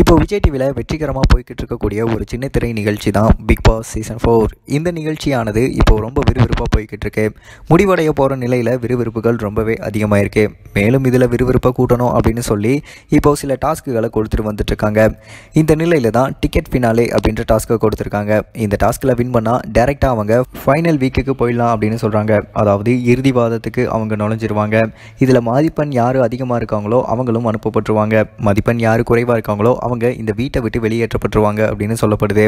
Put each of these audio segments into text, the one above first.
இப்போ விஜய் டிவியில் வெற்றிகரமாக போய்கிட்டு இருக்கக்கூடிய ஒரு சின்ன திரை நிகழ்ச்சி தான் பிக் பாஸ் சீசன் ஃபோர் இந்த நிகழ்ச்சியானது இப்போ ரொம்ப விறுவிறுப்பாக போய்கிட்டு இருக்கு முடிவடைய போகிற நிலையில் விறுவிறுப்புகள் ரொம்பவே அதிகமாக இருக்கு மேலும் இதில் விறுவிறுப்பாக கூட்டணும் அப்படின்னு சொல்லி இப்போ சில டாஸ்க்குகளை கொடுத்துட்டு வந்துட்டு இருக்காங்க இந்த நிலையில் தான் டிக்கெட் ஃபினாலே அப்படின்ற டாஸ்க்கை கொடுத்துருக்காங்க இந்த டாஸ்க்கில் வின் பண்ணால் டேரெக்டாக அவங்க ஃபைனல் வீக்குக்கு போயிடலாம் அப்படின்னு சொல்கிறாங்க அதாவது இறுதிவாதத்துக்கு அவங்க நுழைஞ்சிருவாங்க இதில் மதிப்பெண் யார் அதிகமாக இருக்காங்களோ அவங்களும் அனுப்பப்பட்டுருவாங்க மதிப்பெண் யார் குறைவாக இருக்காங்களோ அவங்க இந்த வீட்டை விட்டு வெளியேற்றப்பட்டுருவாங்க அப்படின்னு சொல்லப்படுது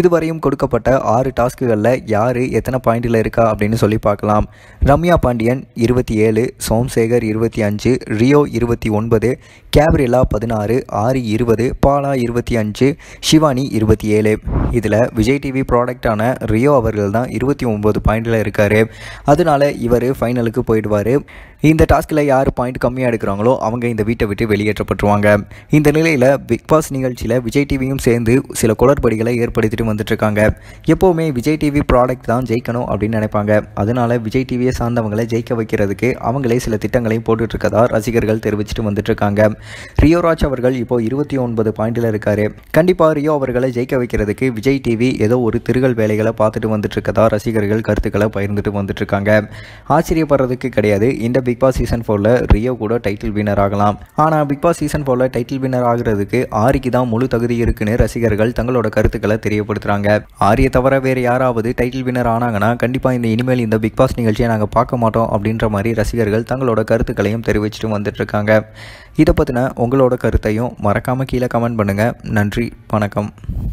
இதுவரையும் கொடுக்கப்பட்ட ஆறு டாஸ்க்குகளில் யார் எத்தனை பாயிண்டில் இருக்கா அப்படின்னு சொல்லி பார்க்கலாம் ரம்யா பாண்டியன் இருபத்தி ஏழு சோம்சேகர் இருபத்தி அஞ்சு ரியோ இருபத்தி ஒன்பது கேப்ரிலா பதினாறு ஆறு இருபது பாலா இருபத்தி அஞ்சு ஷிவானி இருபத்தி ஏழு இதில் விஜய் டிவி ப்ராடக்டான ரியோ அவர்கள் தான் இருபத்தி ஒம்பது பாயிண்டில் இருக்கார் அதனால இவர் ஃபைனலுக்கு போயிடுவார் இந்த டாஸ்கில் யார் பாயிண்ட் கம்மியாக எடுக்கிறாங்களோ அவங்க இந்த வீட்டை விட்டு வெளியேற்றப்பட்டுருவாங்க இந்த நிலையில் பிக் பாஸ் நிகழ்ச்சியில் விஜய் டிவியும் சேர்ந்து சில குளறுபடிகளை ஏற்படுத்திட்டு வந்துட்டுருக்காங்க எப்போவுமே விஜய் டிவி ப்ராடக்ட் தான் ஜெயிக்கணும் அப்படின்னு நினைப்பாங்க அதனால் விஜய் டிவியை சார்ந்தவங்களை ஜெயிக்க வைக்கிறதுக்கு அவங்களே சில திட்டங்களையும் போட்டுட்ருக்கதா ரசிகர்கள் தெரிவிச்சுட்டு வந்துட்டுருக்காங்க ரியோராஜ் அவர்கள் இப்போ இருபத்தி ஒன்பது பாயிண்டில் இருக்காரு கண்டிப்பாக ரியோ அவர்களை ஜெயிக்க வைக்கிறதுக்கு விஜய் டிவி ஏதோ ஒரு திருகல் வேலைகளை பார்த்துட்டு வந்துட்டு இருக்கதா ரசிகர்கள் கருத்துக்களை பகிர்ந்துட்டு வந்துட்டு இருக்காங்க ஆச்சரியப்படுறதுக்கு கிடையாது இந்த பிக் பிக் பாஸ் சீசன் ஃபோரில் ரியோ கூட டைட்டில் வின்னர் ஆகலாம் ஆனால் பிக் பாஸ் சீசன் ஃபோரில் டைட்டில் வின்னர் ஆகிறதுக்கு ஆரிக்கு தான் முழு தகுதி இருக்குன்னு ரசிகர்கள் தங்களோட கருத்துக்களை தெரியப்படுத்துகிறாங்க ஆரியை தவிர வேறு யாராவது டைட்டில் வினர் ஆனாங்கன்னா கண்டிப்பாக இந்த இனிமேல் இந்த பிக் பாஸ் நிகழ்ச்சியை நாங்கள் பார்க்க மாட்டோம் அப்படின்ற மாதிரி ரசிகர்கள் தங்களோட கருத்துக்களையும் தெரிவிச்சுட்டு வந்துட்டுருக்காங்க இதை பற்றின உங்களோட கருத்தையும் மறக்காமல் கீழே கமெண்ட் பண்ணுங்கள் நன்றி வணக்கம்